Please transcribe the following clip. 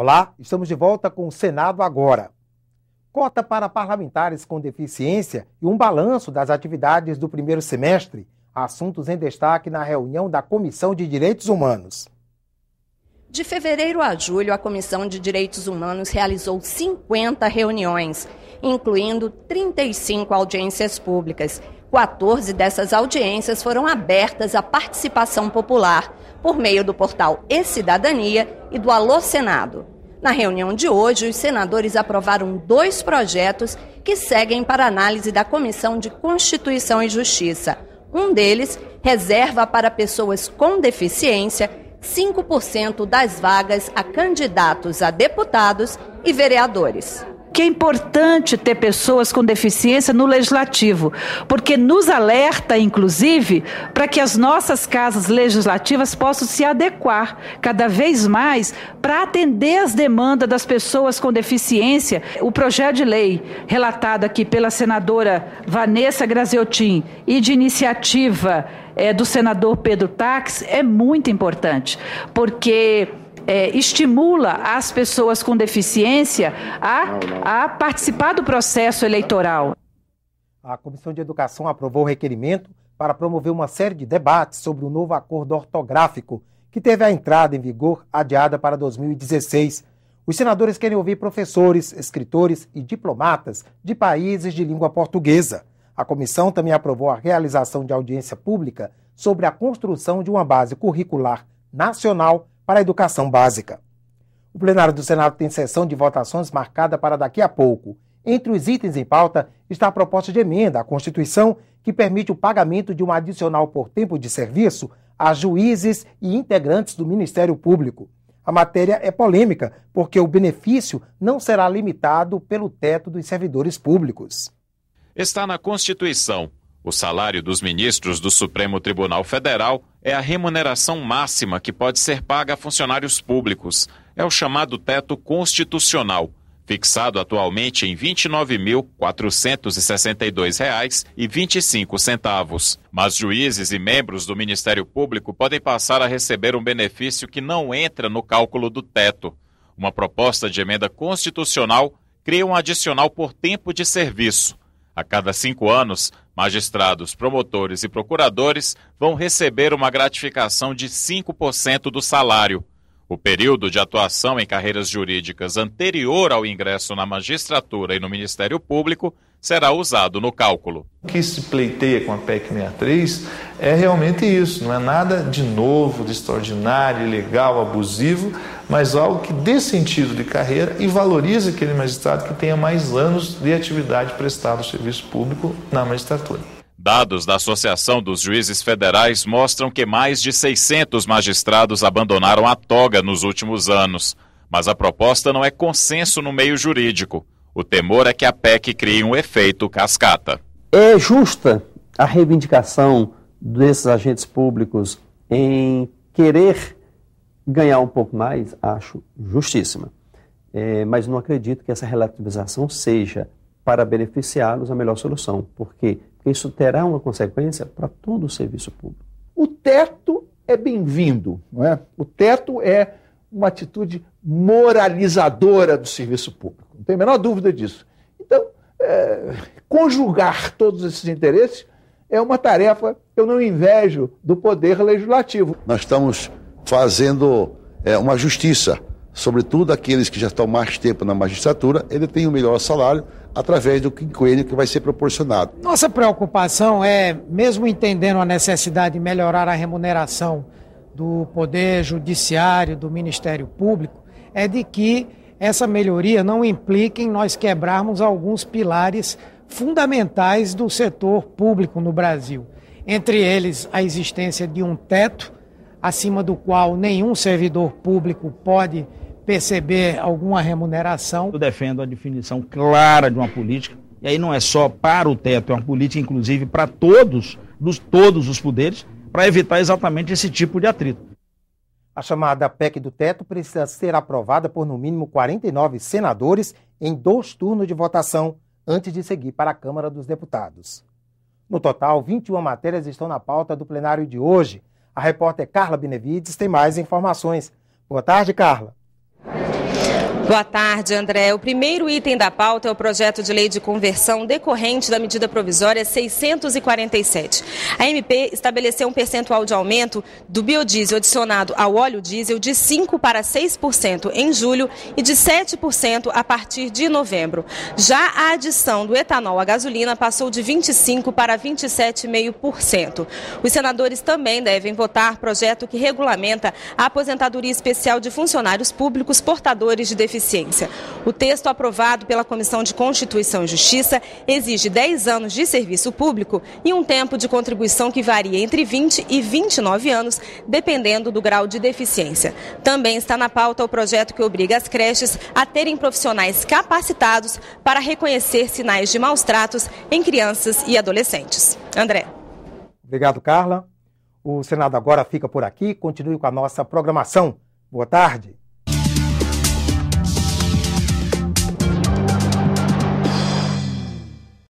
Olá, estamos de volta com o Senado Agora. Cota para parlamentares com deficiência e um balanço das atividades do primeiro semestre, assuntos em destaque na reunião da Comissão de Direitos Humanos. De fevereiro a julho, a Comissão de Direitos Humanos realizou 50 reuniões, incluindo 35 audiências públicas 14 dessas audiências foram abertas à participação popular por meio do portal E-Cidadania e do Alô Senado. Na reunião de hoje, os senadores aprovaram dois projetos que seguem para análise da Comissão de Constituição e Justiça. Um deles reserva para pessoas com deficiência 5% das vagas a candidatos a deputados e vereadores que é importante ter pessoas com deficiência no legislativo, porque nos alerta, inclusive, para que as nossas casas legislativas possam se adequar cada vez mais para atender as demandas das pessoas com deficiência. O projeto de lei relatado aqui pela senadora Vanessa Graziotin e de iniciativa é, do senador Pedro Tax é muito importante, porque é, estimula as pessoas com deficiência a, a participar do processo eleitoral. A Comissão de Educação aprovou o requerimento para promover uma série de debates sobre o novo acordo ortográfico, que teve a entrada em vigor adiada para 2016. Os senadores querem ouvir professores, escritores e diplomatas de países de língua portuguesa. A comissão também aprovou a realização de audiência pública sobre a construção de uma base curricular nacional para a educação básica. O plenário do Senado tem sessão de votações marcada para daqui a pouco. Entre os itens em pauta está a proposta de emenda à Constituição que permite o pagamento de um adicional por tempo de serviço a juízes e integrantes do Ministério Público. A matéria é polêmica, porque o benefício não será limitado pelo teto dos servidores públicos. Está na Constituição. O salário dos ministros do Supremo Tribunal Federal é a remuneração máxima que pode ser paga a funcionários públicos. É o chamado teto constitucional, fixado atualmente em R$ 29.462,25. Mas juízes e membros do Ministério Público podem passar a receber um benefício que não entra no cálculo do teto. Uma proposta de emenda constitucional cria um adicional por tempo de serviço a cada cinco anos, magistrados, promotores e procuradores vão receber uma gratificação de 5% do salário. O período de atuação em carreiras jurídicas anterior ao ingresso na magistratura e no Ministério Público será usado no cálculo. O que se pleiteia com a PEC 63 é realmente isso, não é nada de novo, de extraordinário, ilegal, abusivo, mas algo que dê sentido de carreira e valorize aquele magistrado que tenha mais anos de atividade prestada ao serviço público na magistratura. Dados da Associação dos Juízes Federais mostram que mais de 600 magistrados abandonaram a toga nos últimos anos. Mas a proposta não é consenso no meio jurídico. O temor é que a PEC crie um efeito cascata. É justa a reivindicação desses agentes públicos em querer ganhar um pouco mais? Acho justíssima. É, mas não acredito que essa relativização seja, para beneficiá-los, a melhor solução, porque isso terá uma consequência para todo o serviço público. O teto é bem-vindo, não é? O teto é uma atitude moralizadora do serviço público, não tem a menor dúvida disso. Então, é, conjugar todos esses interesses é uma tarefa que eu não invejo do poder legislativo. Nós estamos fazendo é, uma justiça sobretudo aqueles que já estão mais tempo na magistratura, ele tem o um melhor salário através do quinquênio que vai ser proporcionado. Nossa preocupação é, mesmo entendendo a necessidade de melhorar a remuneração do Poder Judiciário, do Ministério Público, é de que essa melhoria não implique em nós quebrarmos alguns pilares fundamentais do setor público no Brasil. Entre eles, a existência de um teto acima do qual nenhum servidor público pode perceber alguma remuneração. Eu defendo a definição clara de uma política, e aí não é só para o teto, é uma política, inclusive, para todos, dos todos os poderes, para evitar exatamente esse tipo de atrito. A chamada PEC do teto precisa ser aprovada por no mínimo 49 senadores em dois turnos de votação antes de seguir para a Câmara dos Deputados. No total, 21 matérias estão na pauta do plenário de hoje. A repórter Carla Benevides tem mais informações. Boa tarde, Carla. Boa tarde, André. O primeiro item da pauta é o projeto de lei de conversão decorrente da medida provisória 647. A MP estabeleceu um percentual de aumento do biodiesel adicionado ao óleo diesel de 5 para 6% em julho e de 7% a partir de novembro. Já a adição do etanol à gasolina passou de 25 para 27,5%. Os senadores também devem votar projeto que regulamenta a aposentadoria especial de funcionários públicos portadores de deficiência deficiência. O texto aprovado pela Comissão de Constituição e Justiça exige 10 anos de serviço público e um tempo de contribuição que varia entre 20 e 29 anos, dependendo do grau de deficiência. Também está na pauta o projeto que obriga as creches a terem profissionais capacitados para reconhecer sinais de maus tratos em crianças e adolescentes. André. Obrigado, Carla. O Senado agora fica por aqui. Continue com a nossa programação. Boa tarde.